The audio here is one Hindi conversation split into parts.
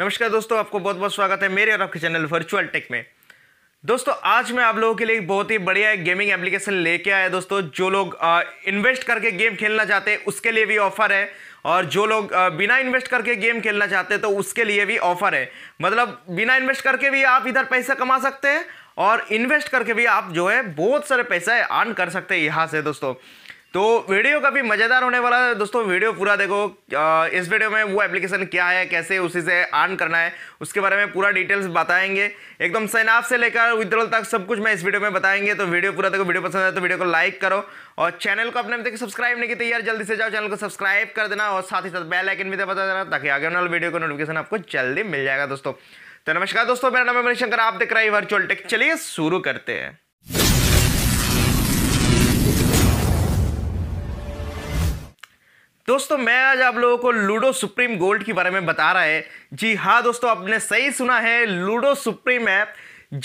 नमस्कार दोस्तों आपको बहुत बहुत स्वागत है मेरे और आपके चैनल वर्चुअल टेक में दोस्तों आज मैं आप लोगों के लिए बहुत ही बढ़िया गेमिंग एप्लीकेशन लेके आया दोस्तों जो लोग इन्वेस्ट करके गेम खेलना चाहते हैं उसके लिए भी ऑफर है और जो लोग बिना इन्वेस्ट करके गेम खेलना चाहते हैं तो उसके लिए भी ऑफर है मतलब बिना इन्वेस्ट करके भी आप इधर पैसा कमा सकते हैं और इन्वेस्ट करके भी आप जो है बहुत सारे पैसा अर्न कर सकते हैं यहाँ से दोस्तों तो वीडियो काफ़ी मज़ेदार होने वाला है दोस्तों वीडियो पूरा देखो इस वीडियो में वो एप्लीकेशन क्या है कैसे उसी से ऑन करना है उसके बारे में पूरा डिटेल्स बताएंगे एकदम साइन से लेकर विद्रोल तक सब कुछ मैं इस वीडियो में बताएंगे तो वीडियो पूरा देखो वीडियो पसंद है तो वीडियो को लाइक करो और चैनल को अपने देखिए सब्सक्राइब नहीं की तैयार तो जल्दी से जाओ चैनल को सब्सक्राइब कर देना और साथ ही साथ बेल आइकन भी बता देना ताकि आगे वाले वीडियो का नोटिफिकेशन आपको जल्दी मिल जाएगा दोस्तों तो नमस्कार दोस्तों मेरा नाम है मनीष शंकर आप देख रहे हैं वर्चुअल टेक चलिए शुरू करते हैं दोस्तों मैं आज आप लोगों को लूडो सुप्रीम गोल्ड के बारे में बता रहा है जी हाँ दोस्तों आपने सही सुना है लूडो सुप्रीम ऐप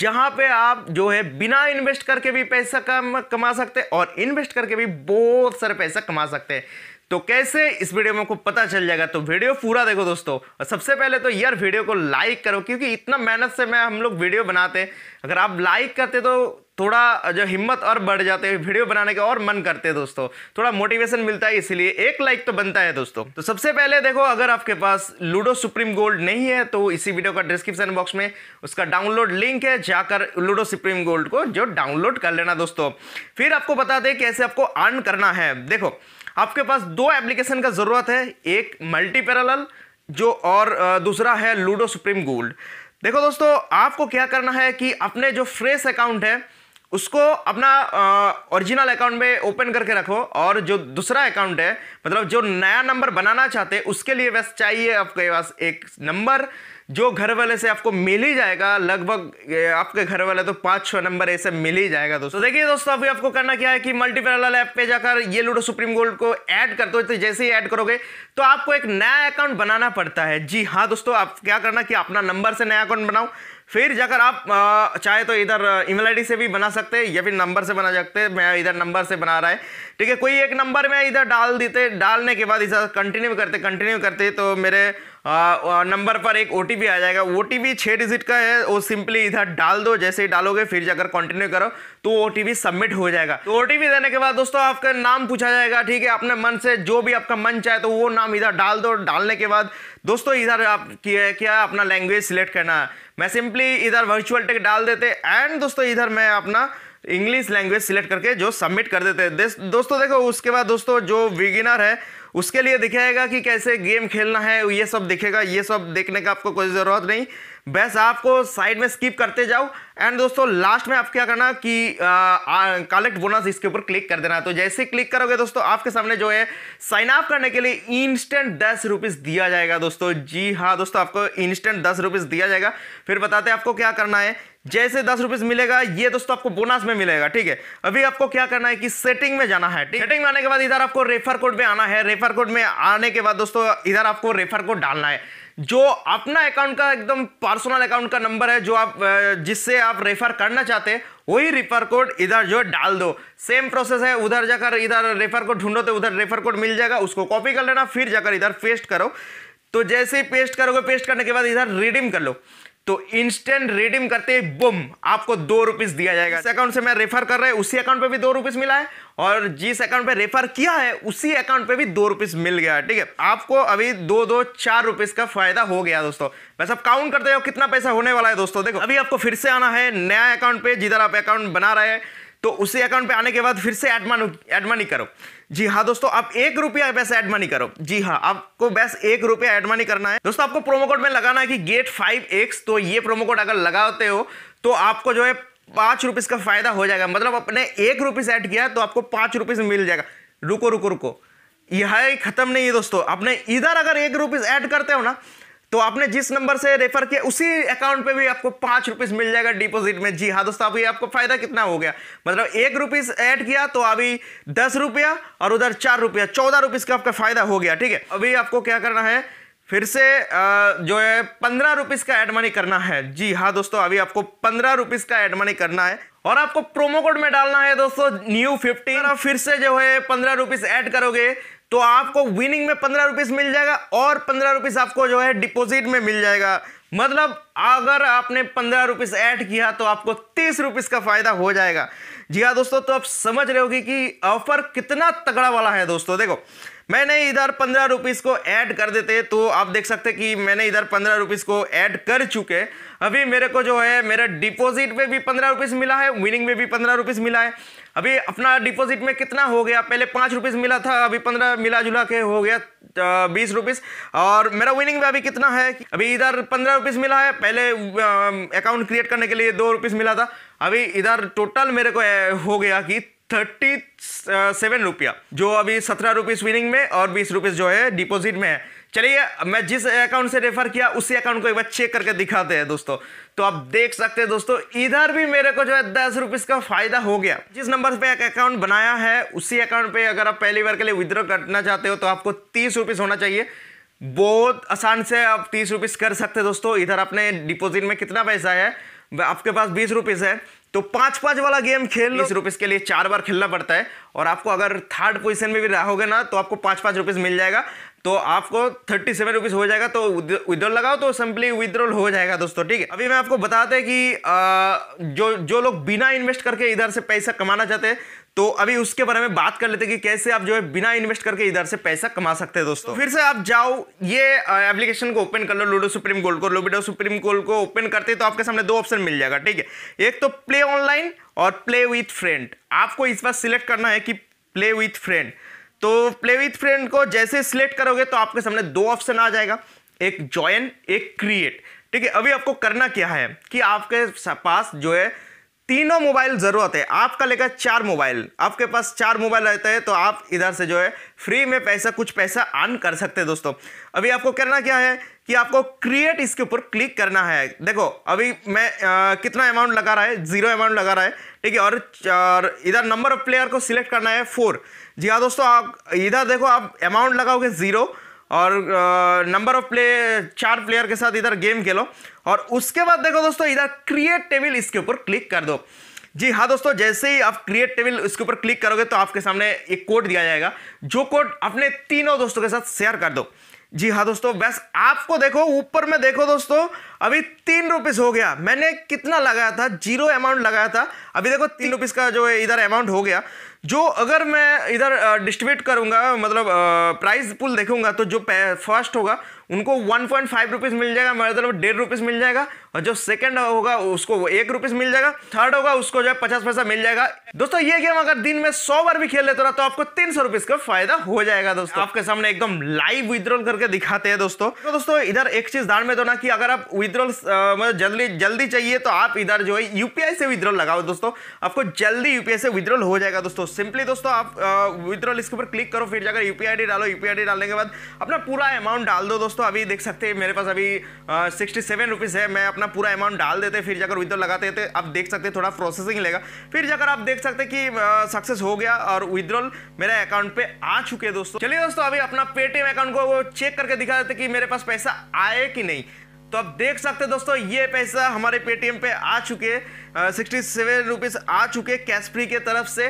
जहाँ पे आप जो है बिना इन्वेस्ट करके भी पैसा कम कमा सकते हैं और इन्वेस्ट करके भी बहुत सारे पैसा कमा सकते हैं तो कैसे इस वीडियो में आपको पता चल जाएगा तो वीडियो पूरा देखो दोस्तों और सबसे पहले तो यार वीडियो को लाइक करो क्योंकि इतना मेहनत से मैं हम लोग वीडियो बनाते हैं अगर आप लाइक करते तो थोड़ा जो हिम्मत और बढ़ जाते हैं वीडियो बनाने का और मन करते हैं दोस्तों थोड़ा मोटिवेशन मिलता है इसीलिए एक लाइक तो बनता है दोस्तों तो सबसे पहले देखो अगर आपके पास लूडो सुप्रीम गोल्ड नहीं है तो इसी वीडियो का डिस्क्रिप्शन बॉक्स में उसका डाउनलोड लिंक है जाकर लूडो सुप्रीम गोल्ड को जो डाउनलोड कर लेना दोस्तों फिर आपको बता दें कैसे आपको अर्न करना है देखो आपके पास दो एप्लीकेशन का ज़रूरत है एक मल्टी जो और दूसरा है लूडो सुप्रीम गोल्ड देखो दोस्तों आपको क्या करना है कि अपने जो फ्रेश अकाउंट है उसको अपना ओरिजिनल अकाउंट में ओपन करके रखो और जो दूसरा अकाउंट है मतलब जो नया नंबर बनाना चाहते हैं उसके लिए बस चाहिए आपके पास एक नंबर जो घर वाले से आपको मिल ही जाएगा लगभग आपके घर वाले तो पाँच छः नंबर ऐसे मिल ही जाएगा दोस्तों तो देखिए दोस्तों अभी आपको करना क्या है कि मल्टीपेरल ऐप पे जाकर ये लूडो सुप्रीम गोल्ड को ऐड कर दो तो जैसे ही ऐड करोगे तो आपको एक नया अकाउंट बनाना पड़ता है जी हाँ दोस्तों आप क्या करना कि अपना नंबर से नया अकाउंट बनाओ फिर जाकर आप चाहे तो इधर ईमेल आईडी से भी बना सकते हैं या फिर नंबर से बना सकते हैं मैं इधर नंबर से बना रहा है ठीक है कोई एक नंबर में इधर डाल देते डालने के बाद इधर कंटिन्यू करते कंटिन्यू करते तो मेरे नंबर पर एक ओ आ जाएगा ओ टी छः डिजिट का है वो सिंपली इधर डाल दो जैसे ही डालोगे फिर जाकर कंटिन्यू करो तो ओ सबमिट हो जाएगा तो ओ देने के बाद दोस्तों आपका नाम पूछा जाएगा ठीक है अपने मन से जो भी आपका मन चाहे तो वो नाम इधर डाल दो डालने के बाद दोस्तों इधर आप किया क्या अपना लैंग्वेज सिलेक्ट करना है मैं सिंपली इधर वर्चुअल टेक डाल देते एंड दोस्तों इधर मैं अपना इंग्लिश लैंग्वेज सिलेक्ट करके जो सबमिट कर देते दोस्तों देखो उसके बाद दोस्तों जो विगिनर है उसके लिए दिखाएगा कि कैसे गेम खेलना है ये सब दिखेगा ये सब देखने का आपको कोई ज़रूरत नहीं बस आपको साइड में स्किप करते जाओ एंड दोस्तों लास्ट में आप क्या करना कि कलेक्ट बोनस इसके ऊपर क्लिक कर देना तो जैसे क्लिक करोगे दोस्तों आपके सामने जो है साइन अप करने के लिए इंस्टेंट दस रुपीज़ दिया जाएगा दोस्तों जी हाँ दोस्तों आपको इंस्टेंट दस रुपीज़ दिया जाएगा फिर बताते हैं आपको क्या करना है जैसे दस रुपीज मिलेगा ये दोस्तों आपको बोनस में मिलेगा ठीक है अभी आपको क्या करना है कि सेटिंग में जाना है ठीक सेटिंग में आने के बाद इधर आपको रेफर कोड में आना है रेफर कोड में आने के बाद दोस्तों इधर आपको रेफर कोड डालना है जो अपना अकाउंट का एकदम पर्सनल अकाउंट का नंबर है जो आप जिससे आप रेफर करना चाहते हैं वही रेफर कोड इधर जो डाल दो सेम प्रोसेस है उधर जाकर इधर रेफर कोड ढूंढो तो उधर रेफर कोड मिल जाएगा उसको कॉपी कर लेना फिर जाकर इधर पेस्ट करो तो जैसे ही पेस्ट करोगे पेस्ट करने के बाद इधर रिडीम कर लो तो इंस्टेंट रिडीम करते बुम आपको दो रुपीस दिया जाएगा जिस अकाउंट से मैं रेफर कर रहा है उसी अकाउंट पे भी दो रुपीस मिला है और जिस अकाउंट पे रेफर किया है उसी अकाउंट पे भी दो रुपीस मिल गया ठीक है आपको अभी दो दो चार रुपीस का फायदा हो गया दोस्तों मैं अब काउंट करते हो कितना पैसा होने वाला है दोस्तों देखो अभी आपको फिर से आना है नया अकाउंट पे जिधर आप अकाउंट बना रहे हैं तो उसी अकाउंट पे आने के बाद फिर से एड मनी एड मनी करो जी हाँ दोस्तों आप एक रुपया बस एड मनी करो जी हाँ आपको बस एक रुपया एड मनी करना है दोस्तों आपको प्रोमो कोड में लगाना है कि गेट फाइव एक्स तो ये प्रोमो कोड अगर लगाते हो तो आपको जो है पाँच रुपीज़ का फायदा हो जाएगा मतलब अपने एक रुपीज़ ऐड किया तो आपको पाँच रुपीज़ मिल जाएगा रुको रुको रुको यह ख़त्म नहीं है दोस्तों आपने इधर अगर एक रुपीज़ ऐड करते हो ना तो आपने जिस नंबर से रेफर किया उसी अकाउंट पे भी आपको पांच रुपीज़ मिल जाएगा डिपॉजिट में जी हाँ दोस्तों अभी आपको फ़ायदा कितना हो गया मतलब एक रुपीज़ ऐड किया तो अभी दस रुपया और उधर चार रुपया चौदह रुपीज़ का आपका फ़ायदा हो गया ठीक है अभी आपको क्या करना है फिर से जो है पंद्रह रुपीज़ का एड मनी करना है जी हाँ दोस्तों अभी आपको पंद्रह रुपीज़ का एड मनी करना है और आपको प्रोमो कोड में डालना है दोस्तों न्यू फिफ्टीन फिर से जो है पंद्रह रुपीज़ ऐड करोगे तो आपको विनिंग में पंद्रह रुपीस मिल जाएगा और पंद्रह रुपीस आपको जो है डिपॉजिट में मिल जाएगा मतलब अगर आपने पंद्रह रुपीस ऐड किया तो आपको तीस रुपीस का फायदा हो जाएगा जी हाँ दोस्तों तो आप समझ रहे होगी कि ऑफर कितना तगड़ा वाला है दोस्तों देखो मैंने इधर पंद्रह रुपीस को ऐड कर देते तो आप देख सकते कि मैंने इधर पंद्रह रुपीस को ऐड कर चुके अभी मेरे को जो है मेरा डिपॉजिट में भी पंद्रह रुपीस मिला है विनिंग में भी पंद्रह रुपीस मिला है अभी अपना डिपॉजिट में कितना हो गया पहले पाँच रुपीज़ मिला था अभी पंद्रह मिला जुला के हो गया बीस रुपीज़ और मेरा विनिंग में अभी कितना है अभी इधर पंद्रह रुपीज़ मिला है पहले अकाउंट क्रिएट करने के लिए दो रुपीज़ मिला था अभी इधर टोटल मेरे को हो गया कि थर्टी सेवन रुपया जो अभी सत्रह रुपीज़ विनिंग में और बीस रुपीज़ जो है डिपॉजिट में है चलिए मैं जिस अकाउंट से रेफर किया उसी अकाउंट को एक बार चेक करके दिखाते हैं दोस्तों तो आप देख सकते हैं दोस्तों इधर भी मेरे को जो है दस रुपीज़ का फायदा हो गया जिस नंबर पे एक अकाउंट बनाया है उसी अकाउंट पे अगर आप पहली बार के लिए विद्रॉ करना चाहते हो तो आपको तीस रुपीज़ होना चाहिए बहुत आसान से आप तीस रुपीज़ कर सकते हैं दोस्तों इधर अपने डिपोजिट में कितना पैसा है आपके पास बीस रुपीज़ है तो पांच पांच वाला गेम खेल बीस रुपीज़ के लिए चार बार खेलना पड़ता है और आपको अगर थर्ड पोजीशन में भी रहोगे ना तो आपको पांच पांच रुपीज़ मिल जाएगा तो आपको थर्टी सेवन रुपीज़ हो जाएगा तो विद्रॉल लगाओ तो सिंपली विद्रॉल हो जाएगा दोस्तों ठीक है अभी मैं आपको बताते हैं कि आ, जो जो लोग बिना इन्वेस्ट करके इधर से पैसा कमाना चाहते हैं तो अभी उसके बारे में बात कर लेते हैं कि कैसे आप जो है बिना इन्वेस्ट करके इधर से पैसा कमा सकते हैं दोस्तों तो फिर से आप जाओ ये एप्लीकेशन को ओपन कर लो लूडो सुप्रीम गोल्ड को लूबिडो सुप्रीम गोल्ड को ओपन करते तो आपके सामने दो ऑप्शन मिल जाएगा ठीक है एक तो प्ले ऑनलाइन और प्ले विथ फ्रेंड आपको इस बार सिलेक्ट करना है कि प्ले विथ फ्रेंड तो प्ले विथ फ्रेंड को जैसे सिलेक्ट करोगे तो आपके सामने दो ऑप्शन आ जाएगा एक ज्वाइन एक क्रिएट ठीक है अभी आपको करना क्या है कि आपके पास जो है तीनों मोबाइल ज़रूरत है आपका लेकर चार मोबाइल आपके पास चार मोबाइल रहते हैं तो आप इधर से जो है फ्री में पैसा कुछ पैसा अर्न कर सकते हैं दोस्तों अभी आपको करना क्या है कि आपको क्रिएट इसके ऊपर क्लिक करना है देखो अभी मैं आ, कितना अमाउंट लगा रहा है जीरो अमाउंट लगा रहा है ठीक है और, और इधर नंबर ऑफ प्लेयर को सिलेक्ट करना है फोर जी हाँ दोस्तों आप इधर देखो आप अमाउंट लगाओगे ज़ीरो और नंबर ऑफ प्ले चार प्लेयर के साथ इधर गेम खेलो और उसके बाद देखो दोस्तों इधर क्रिएट टेबल इसके ऊपर क्लिक कर दो जी हाँ दोस्तों जैसे ही आप क्रिएट टेबल इसके ऊपर क्लिक करोगे तो आपके सामने एक कोड दिया जाएगा जो कोड अपने तीनों दोस्तों के साथ शेयर कर दो जी हाँ दोस्तों बस आपको देखो ऊपर में देखो दोस्तों अभी तीन रुपीस हो गया मैंने कितना लगाया था जीरो अमाउंट लगाया था अभी देखो तीन रुपीस का जो है इधर अमाउंट हो गया जो अगर मैं इधर डिस्ट्रीब्यूट करूंगा मतलब प्राइस पुल देखूंगा तो जो फर्स्ट होगा उनको वन पॉइंट फाइव रुपीज़ मिल जाएगा मतलब डेढ़ रुपीज़ मिल जाएगा और जो सेकंड होगा उसको एक रुपीज़ मिल जाएगा थर्ड होगा उसको जो है पचास पैसा मिल जाएगा दोस्तों ये गेम अगर दिन में सौ बार भी खेल लेते ना तो आपको तीन सौ रुपीज़ का फायदा हो जाएगा दोस्तों आपके सामने एकदम लाइव विद्रोल करके दिखाते हैं दोस्तों तो दोस्तों इधर एक चीज़ ध्यान में दो ना कि अगर आप विद्रोल मतलब जल्दी जल्दी चाहिए तो आप इधर जो है यूपीआई से विद्रोल लगाओ दोस्तों आपको जल्दी यूपीआई से विद्रोल हो जाएगा दोस्तों सिंपली दोस्तों आप विद्रॉल इसके ऊपर क्लिक करो फिर जाकर यूपीआई डी डालो यूपीआई डी डालने के बाद अपना पूरा अमाउंट डाल दो दोस्तों अभी देख सकते हैं मेरे पास अभी सिक्सटी सेवन रुपीज़ है मैं अपना पूरा अमाउंट डाल देते फिर जाकर विद्रॉ लगाते थे आप देख सकते हैं थोड़ा प्रोसेसिंग लेगा फिर जाकर आप देख सकते हैं कि सक्सेस हो गया और विद्रॉल मेरे अकाउंट पे आ चुके हैं दोस्तों चलिए दोस्तों अभी अपना पेटीएम अकाउंट को चेक करके दिखा देते कि मेरे पास पैसा आए कि नहीं तो आप देख सकते हैं दोस्तों ये पैसा हमारे पेटीएम पे आ चुके सिक्सटी सेवन रुपीज़ आ चुके कैश फ्री के तरफ से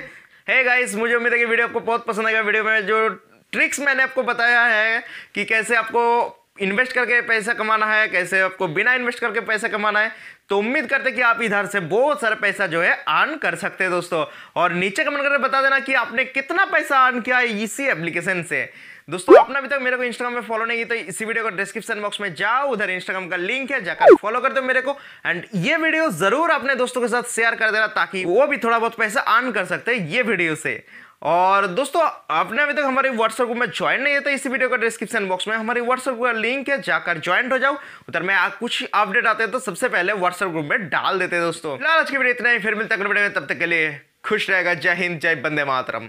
है गाइस मुझे उम्मीद है कि वीडियो आपको बहुत पसंद आएगा वीडियो में जो ट्रिक्स मैंने आपको बताया है कि कैसे आपको इन्वेस्ट करके पैसा कमाना है कैसे आपको बिना इन्वेस्ट करके पैसा कमाना है तो उम्मीद करते हैं कि आप इधर से बहुत सारा पैसा जो है अर्न कर सकते हैं दोस्तों और नीचे कमेंट करके बता देना कि आपने कितना पैसा अर्न किया है इसी एप्लीकेशन से दोस्तों आपने अभी तक मेरे को इंस्टाग्राम में फॉलो नहीं किया तो इसी वीडियो को डिस्क्रिप्शन बॉक्स में जाओ उधर इंस्टाग्राम का लिंक है जाकर फॉलो कर दो मेरे को एंड ये वीडियो जरूर अपने दोस्तों के साथ शेयर कर देना ताकि वो भी थोड़ा बहुत पैसा अर्न कर सकते ये वीडियो से और दोस्तों आपने अभी तक हमारे व्हाट्सएप ग्रुप में ज्वाइन नहीं है तो इसी वीडियो का डिस्क्रिप्शन बॉक्स में हमारे व्हाट्सएप ग्रुप का लिंक है जाकर ज्वाइन हो जाओ उधर में कुछ अपडेट आते हैं तो सबसे पहले व्हाट्सएप ग्रुप में डाल देते हैं दोस्तों फिलहाल आज की वीडियो इतना ही फिर मिलते हैं तब तक के लिए खुश रहेगा जय हिंद जय बंदे मातरम